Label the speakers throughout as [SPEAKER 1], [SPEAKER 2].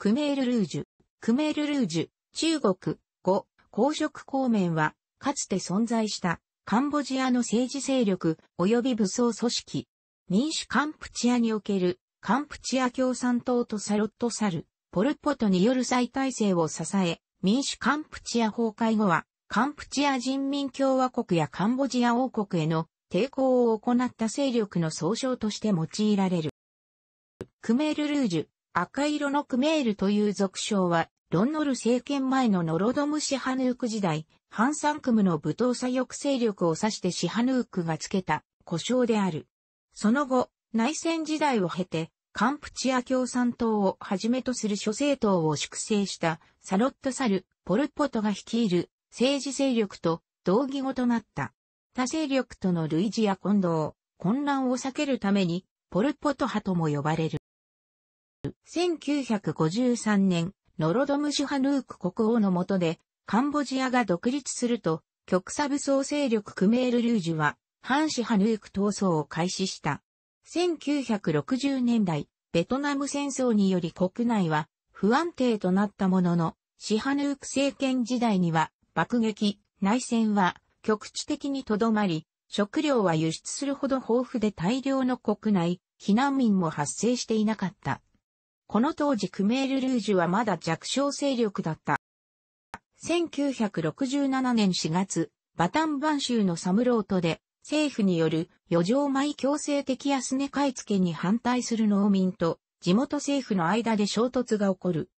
[SPEAKER 1] クメールルージュ。クメールルージュ、中国、語、公職公免は、かつて存在した、カンボジアの政治勢力、及び武装組織。民主カンプチアにおける、カンプチア共産党とサロットサル、ポルポトによる再体制を支え、民主カンプチア崩壊後は、カンプチア人民共和国やカンボジア王国への抵抗を行った勢力の総称として用いられる。クメールルージュ、赤色のクメールという俗称は、ロンノル政権前のノロドムシハヌーク時代、ハンサンクムの武闘左翼勢力を指してシハヌークがつけた故障である。その後、内戦時代を経て、カンプチア共産党をはじめとする諸政党を粛清したサロットサル、ポルポトが率いる政治勢力と同義語となった。他勢力との類似や混同、混乱を避けるために、ポルポト派とも呼ばれる。1953年、ノロドムシュハヌーク国王の下で、カンボジアが独立すると、極左武装勢力クメール・ルージュは、反シハヌーク闘争を開始した。1960年代、ベトナム戦争により国内は不安定となったものの、シハヌーク政権時代には爆撃、内戦は局地的にとどまり、食料は輸出するほど豊富で大量の国内、避難民も発生していなかった。この当時クメールルージュはまだ弱小勢力だった。1967年4月、バタンバン州のサムロートで、政府による余剰米強制的安値買い付けに反対する農民と地元政府の間で衝突が起こる。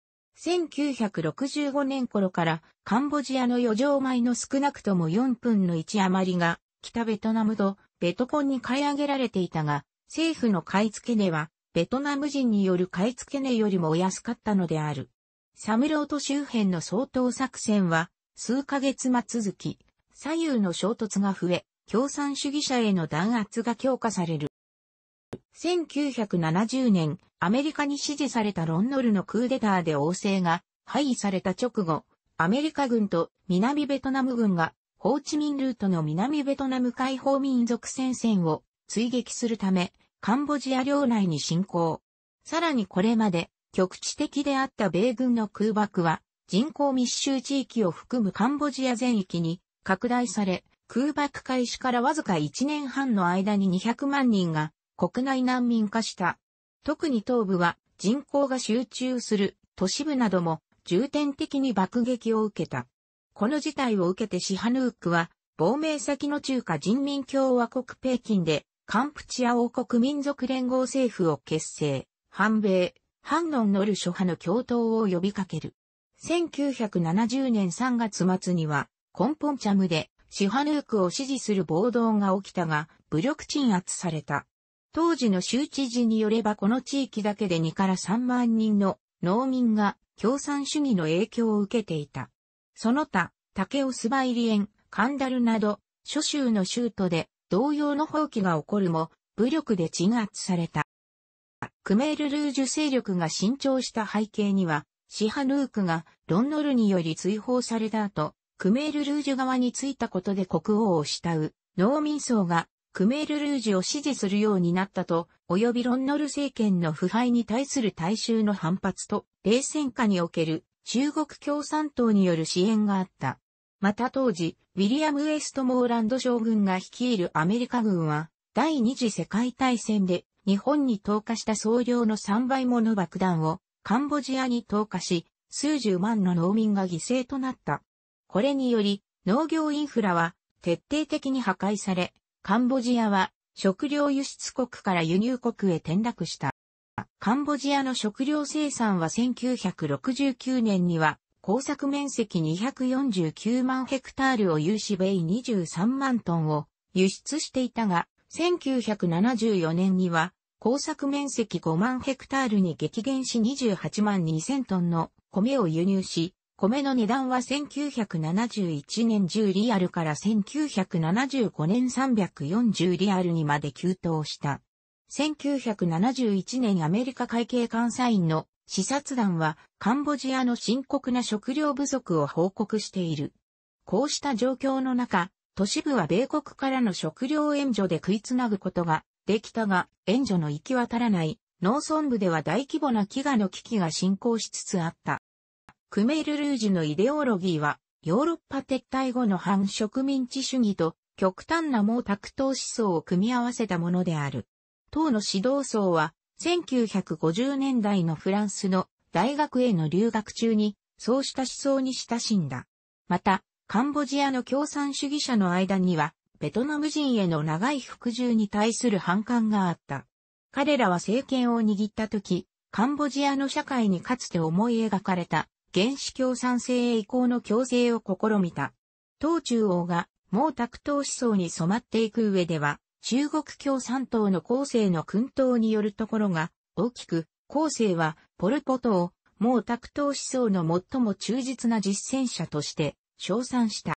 [SPEAKER 1] 1965年頃からカンボジアの余剰米の少なくとも4分の1余りが北ベトナムとベトコンに買い上げられていたが、政府の買い付けではベトナム人による買い付け値よりもお安かったのである。サムロート周辺の総統作戦は、数ヶ月末続き、左右の衝突が増え、共産主義者への弾圧が強化される。1970年、アメリカに支持されたロンノルのクーデターで王政が廃位された直後、アメリカ軍と南ベトナム軍がホーチミンルートの南ベトナム解放民族戦線を追撃するため、カンボジア領内に侵攻。さらにこれまで局地的であった米軍の空爆は人口密集地域を含むカンボジア全域に拡大され、空爆開始からわずか1年半の間に200万人が国内難民化した。特に東部は人口が集中する都市部なども重点的に爆撃を受けた。この事態を受けてシハヌークは亡命先の中華人民共和国北京でカンプチア王国民族連合政府を結成、反米、反ノンノル諸派の共闘を呼びかける。1970年3月末には、コンポンチャムで、シハヌークを支持する暴動が起きたが、武力鎮圧された。当時の州知事によればこの地域だけで2から3万人の農民が共産主義の影響を受けていた。その他、竹オスバイリエン、カンダルなど、諸州の州都で同様の放棄が起こるも、武力で鎮圧された。クメール・ルージュ勢力が伸長した背景には、シハヌークがロンノルにより追放された後、クメール・ルージュ側についたことで国王を慕う農民層がクメール・ルージュを支持するようになったと、及びロンノル政権の腐敗に対する大衆の反発と、冷戦下における中国共産党による支援があった。また当時、ウィリアム・ウェストモーランド将軍が率いるアメリカ軍は、第二次世界大戦で日本に投下した総量の3倍もの爆弾をカンボジアに投下し、数十万の農民が犠牲となった。これにより、農業インフラは徹底的に破壊され、カンボジアは食料輸出国から輸入国へ転落した。カンボジアの食料生産は1969年には工作面積249万ヘクタールを有し米23万トンを輸出していたが、1974年には工作面積5万ヘクタールに激減し28万2000トンの米を輸入し、米の値段は1971年10リアルから1975年340リアルにまで急騰した。1971年アメリカ会計監査院の視察団はカンボジアの深刻な食料不足を報告している。こうした状況の中、都市部は米国からの食料援助で食いつなぐことができたが、援助の行き渡らない農村部では大規模な飢餓の危機が進行しつつあった。クメール・ルージュのイデオロギーは、ヨーロッパ撤退後の反植民地主義と極端な毛沢東思想を組み合わせたものである。党の指導層は1950年代のフランスの大学への留学中に、そうした思想に親しんだ。また、カンボジアの共産主義者の間には、ベトナム人への長い服従に対する反感があった。彼らは政権を握った時、カンボジアの社会にかつて思い描かれた原始共産制へ移行の強制を試みた。当中央が毛沢東思想に染まっていく上では、中国共産党の後世の訓党によるところが、大きく、後世は、ポルポトを、毛沢東思想の最も忠実な実践者として、称賛した。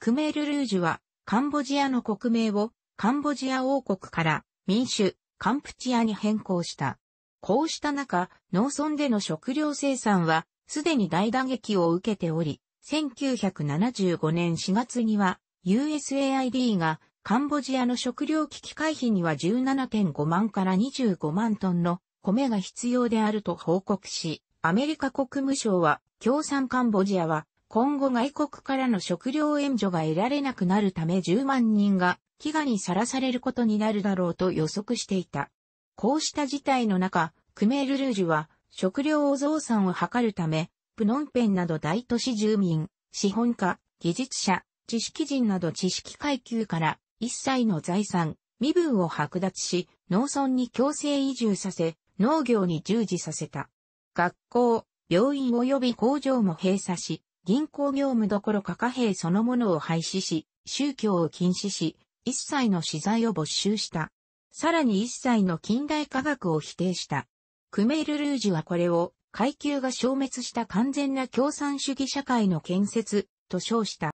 [SPEAKER 1] クメール・ルージュは、カンボジアの国名を、カンボジア王国から、民主、カンプチアに変更した。こうした中、農村での食料生産は、すでに大打撃を受けており、1975年4月には、USAID がカンボジアの食料危機回避には17.5万から25万トンの米が必要であると報告し、アメリカ国務省は共産カンボジアは今後外国からの食料援助が得られなくなるため10万人が飢餓にさらされることになるだろうと予測していた。こうした事態の中、クメールルージュは食料を増産を図るため、プノンペンなど大都市住民、資本家、技術者、知識人など知識階級から一切の財産、身分を剥奪し、農村に強制移住させ、農業に従事させた。学校、病院及び工場も閉鎖し、銀行業務どころか貨幣そのものを廃止し、宗教を禁止し、一切の資材を没収した。さらに一切の近代科学を否定した。クメール・ルージュはこれを階級が消滅した完全な共産主義社会の建設と称した。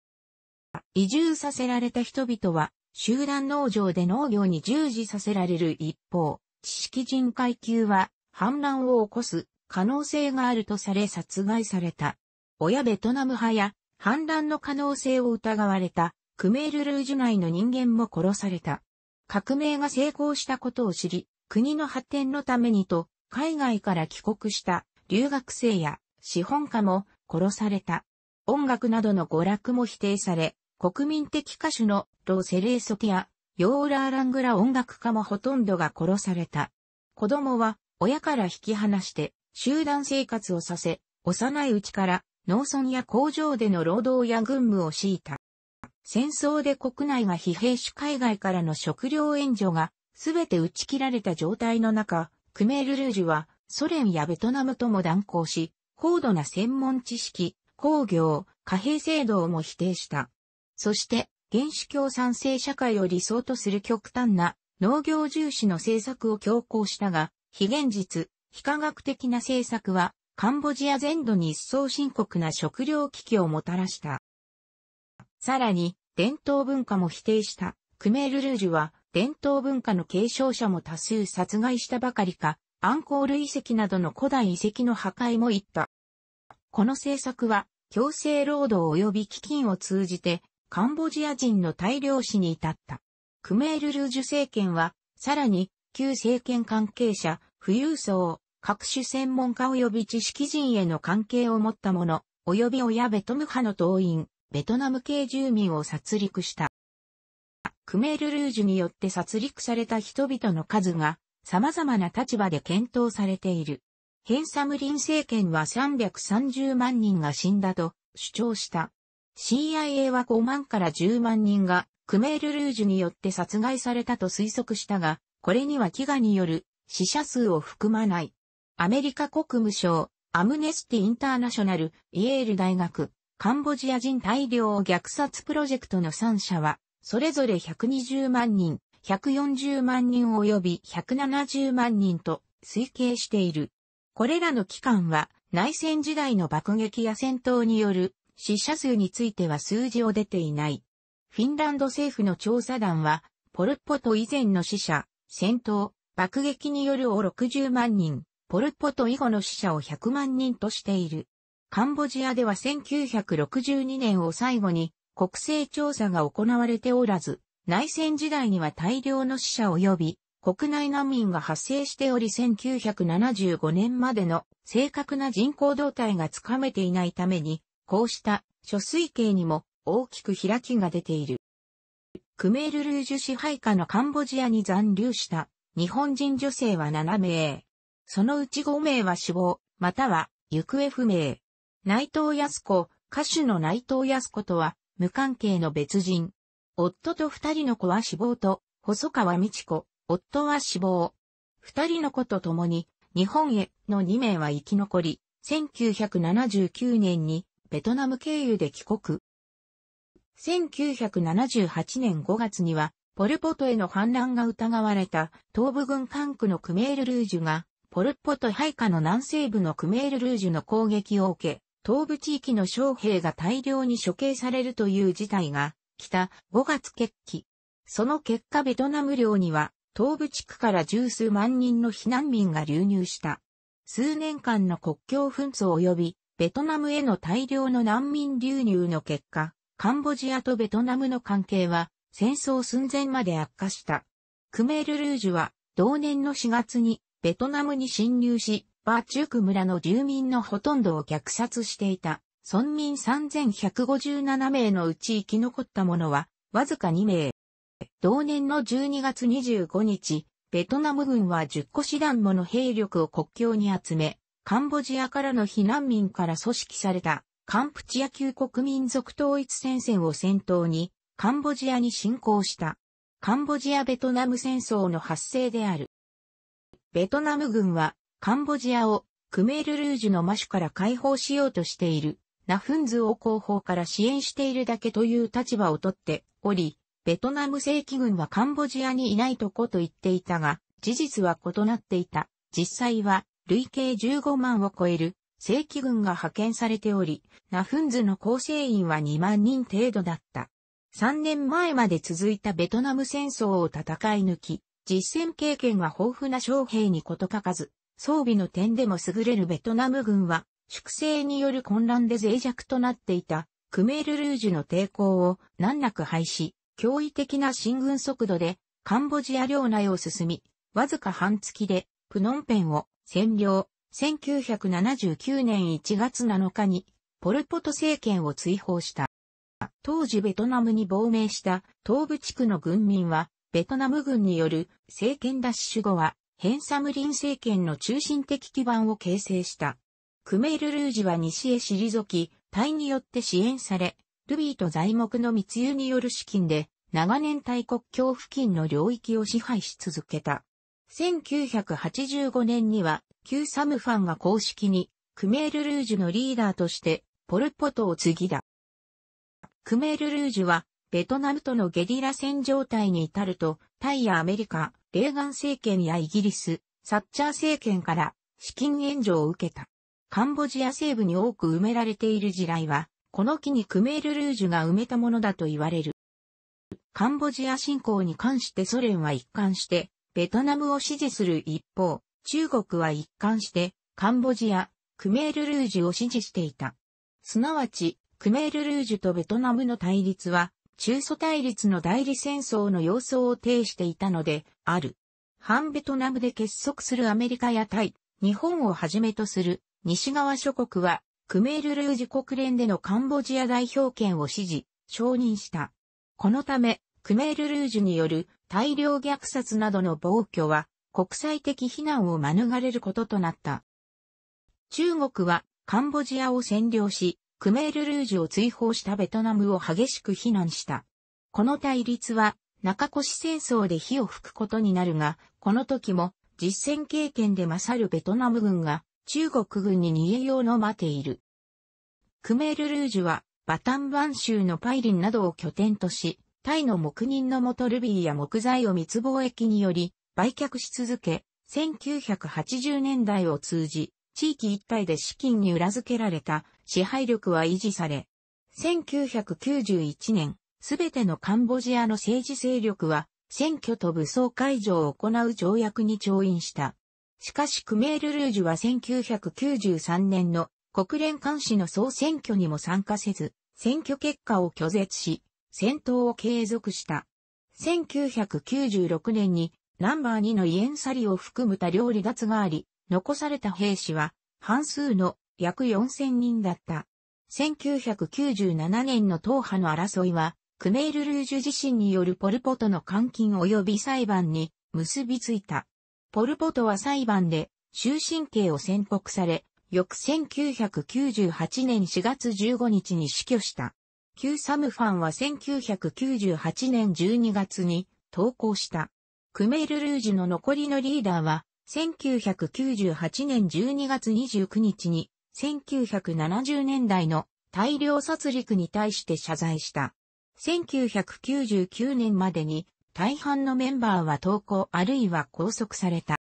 [SPEAKER 1] 移住させられた人々は集団農場で農業に従事させられる一方、知識人階級は反乱を起こす可能性があるとされ殺害された。親ベトナム派や反乱の可能性を疑われたクメールルージュ内の人間も殺された。革命が成功したことを知り、国の発展のためにと海外から帰国した留学生や資本家も殺された。音楽などの娯楽も否定され、国民的歌手のロセレーソティア、ヨーラーラングラ音楽家もほとんどが殺された。子供は親から引き離して集団生活をさせ、幼いうちから農村や工場での労働や軍務を強いた。戦争で国内が疲弊し海外からの食料援助が全て打ち切られた状態の中、クメールルージュはソ連やベトナムとも断交し、高度な専門知識、工業、貨幣制度をも否定した。そして、原始共産制社会を理想とする極端な農業重視の政策を強行したが、非現実、非科学的な政策は、カンボジア全土に一層深刻な食糧危機をもたらした。さらに、伝統文化も否定した、クメールルージュは、伝統文化の継承者も多数殺害したばかりか、アンコール遺跡などの古代遺跡の破壊も言った。この政策は、強制労働及び基金を通じて、カンボジア人の大量死に至った。クメールルージュ政権は、さらに、旧政権関係者、富裕層、各種専門家及び知識人への関係を持った者、及び親ベトム派の党員、ベトナム系住民を殺戮した。クメールルージュによって殺戮された人々の数が、様々な立場で検討されている。ヘンサムリン政権は330万人が死んだと主張した。CIA は5万から10万人がクメールルージュによって殺害されたと推測したが、これには飢餓による死者数を含まない。アメリカ国務省、アムネスティ・インターナショナル、イエール大学、カンボジア人大量虐殺プロジェクトの3社は、それぞれ120万人、140万人及び170万人と推計している。これらの機関は内戦時代の爆撃や戦闘による死者数については数字を出ていない。フィンランド政府の調査団は、ポルポト以前の死者、戦闘、爆撃によるを60万人、ポルポト以後の死者を100万人としている。カンボジアでは1962年を最後に国勢調査が行われておらず、内戦時代には大量の死者及び、国内難民が発生しており1975年までの正確な人口動態がつかめていないために、こうした諸水系にも大きく開きが出ている。クメールルージュ支配下のカンボジアに残留した日本人女性は7名。そのうち5名は死亡、または行方不明。内藤康子、歌手の内藤康子とは無関係の別人。夫と二人の子は死亡と、細川美智子、夫は死亡。二人の子と共に日本への2名は生き残り、1979年にベトナム経由で帰国。1978年5月には、ポルポトへの反乱が疑われた東部軍管区のクメールルージュが、ポルポト配下の南西部のクメールルージュの攻撃を受け、東部地域の将兵が大量に処刑されるという事態が、来た5月決起。その結果ベトナム領には、東部地区から十数万人の避難民が流入した。数年間の国境紛争及びベトナムへの大量の難民流入の結果、カンボジアとベトナムの関係は戦争寸前まで悪化した。クメールルージュは同年の4月にベトナムに侵入し、バーチュク村の住民のほとんどを虐殺していた。村民3157名のうち生き残った者は、わずか2名。同年の12月25日、ベトナム軍は10個師団もの兵力を国境に集め、カンボジアからの避難民から組織されたカンプチア旧国民族統一戦線を先頭にカンボジアに侵攻した。カンボジアベトナム戦争の発生である。ベトナム軍はカンボジアをクメールルージュの魔種から解放しようとしているナフンズ王後方から支援しているだけという立場をとっており、ベトナム正規軍はカンボジアにいないとこと言っていたが、事実は異なっていた。実際は累計15万を超える正規軍が派遣されており、ナフンズの構成員は2万人程度だった。3年前まで続いたベトナム戦争を戦い抜き、実戦経験が豊富な将兵にこと書かず、装備の点でも優れるベトナム軍は、粛清による混乱で脆弱となっていた、クメールルージュの抵抗を難なく廃止、驚異的な進軍速度で、カンボジア領内を進み、わずか半月で、プノンペンを占領、1979年1月7日に、ポルポト政権を追放した。当時ベトナムに亡命した東部地区の軍民は、ベトナム軍による政権奪取後は、ヘンサムリン政権の中心的基盤を形成した。クメール・ルージュは西へ退き、隊によって支援され、ルビーと材木の密輸による資金で、長年大国境付近の領域を支配し続けた。1985年には、旧サムファンが公式に、クメールルージュのリーダーとして、ポルポトを継ぎだ。クメールルージュは、ベトナムとのゲリラ戦状態に至ると、タイやアメリカ、レーガン政権やイギリス、サッチャー政権から資金援助を受けた。カンボジア西部に多く埋められている地雷は、この木にクメールルージュが埋めたものだと言われる。カンボジア侵攻に関してソ連は一貫して、ベトナムを支持する一方、中国は一貫して、カンボジア、クメールルージュを支持していた。すなわち、クメールルージュとベトナムの対立は、中ソ対立の代理戦争の様相を呈していたので、ある。反ベトナムで結束するアメリカやタイ、日本をはじめとする西側諸国は、クメールルージュ国連でのカンボジア代表権を支持、承認した。このため、クメールルージュによる大量虐殺などの暴挙は国際的非難を免れることとなった。中国はカンボジアを占領し、クメールルージュを追放したベトナムを激しく非難した。この対立は中越戦争で火を吹くことになるが、この時も実戦経験で勝るベトナム軍が中国軍に逃げようの待ている。クメールルージュはバタンバン州のパイリンなどを拠点とし、タイの黙認の元ルビーや木材を密貿易により売却し続け、1980年代を通じ、地域一帯で資金に裏付けられた支配力は維持され、1991年、すべてのカンボジアの政治勢力は選挙と武装解除を行う条約に調印した。しかしクメールルージュは1993年の国連監視の総選挙にも参加せず、選挙結果を拒絶し、戦闘を継続した。1996年にナンバー2のイエンサリを含む多量離脱があり、残された兵士は半数の約4000人だった。1997年の党派の争いは、クメールルージュ自身によるポルポトの監禁及び裁判に結びついた。ポルポトは裁判で終身刑を宣告され、翌1998年4月15日に死去した。旧サムファンは1998年12月に投稿した。クメールルージュの残りのリーダーは、1998年12月29日に、1970年代の大量殺戮に対して謝罪した。1999年までに、大半のメンバーは投稿あるいは拘束された。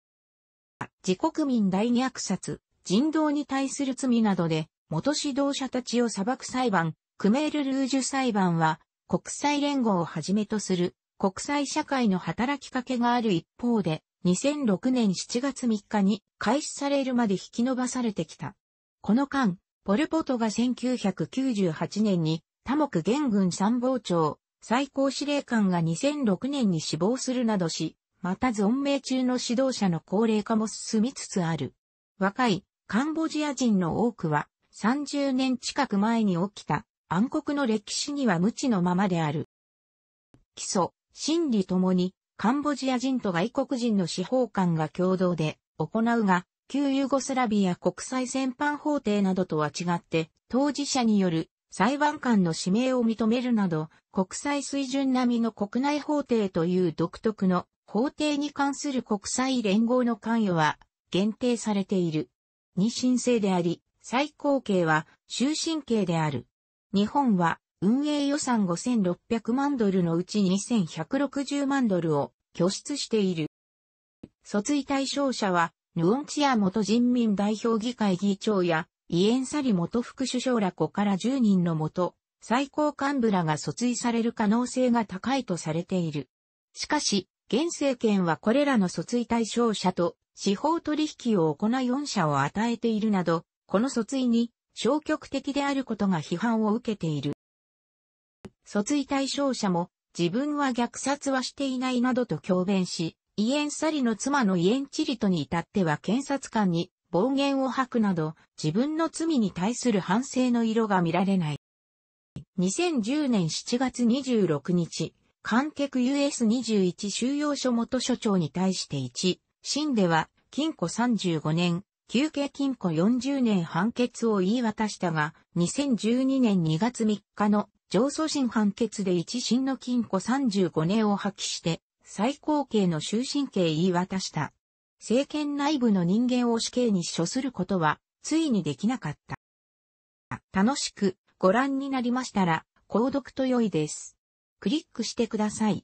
[SPEAKER 1] 自国民大虐殺、人道に対する罪などで、元指導者たちを裁く裁判、クメール・ルージュ裁判は、国際連合をはじめとする国際社会の働きかけがある一方で、2006年7月3日に開始されるまで引き延ばされてきた。この間、ポルポトが1998年に多目元軍参謀長、最高司令官が2006年に死亡するなどし、また存命中の指導者の高齢化も進みつつある。若いカンボジア人の多くは30年近く前に起きた暗黒の歴史には無知のままである。基礎、真理ともに、カンボジア人と外国人の司法官が共同で行うが、旧ユーゴスラビア国際戦犯法廷などとは違って、当事者による裁判官の指名を認めるなど、国際水準並みの国内法廷という独特の法廷に関する国際連合の関与は限定されている。に申請であり、最高刑は終身刑である。日本は運営予算5600万ドルのうち2160万ドルを拠出している。訴追対象者は、ヌオンチア元人民代表議会議長や、イエンサリ元副首相ら子から10人のもと、最高幹部らが訴追される可能性が高いとされている。しかし、現政権はこれらの訴追対象者と司法取引を行う4者を与えているなど、この訴追に消極的であることが批判を受けている。訴追対象者も自分は虐殺はしていないなどと強弁し、イエンサリの妻のイエンチリトに至っては検察官に暴言を吐くなど自分の罪に対する反省の色が見られない。2010年7月26日、観客 US21 収容所元所長に対して1、審では禁錮35年、休憩禁錮40年判決を言い渡したが、2012年2月3日の上訴審判決で一審の禁錮35年を破棄して、最高刑の終身刑言い渡した。政権内部の人間を死刑に処することは、ついにできなかった。楽しくご覧になりましたら、購読と良いです。クリックしてください。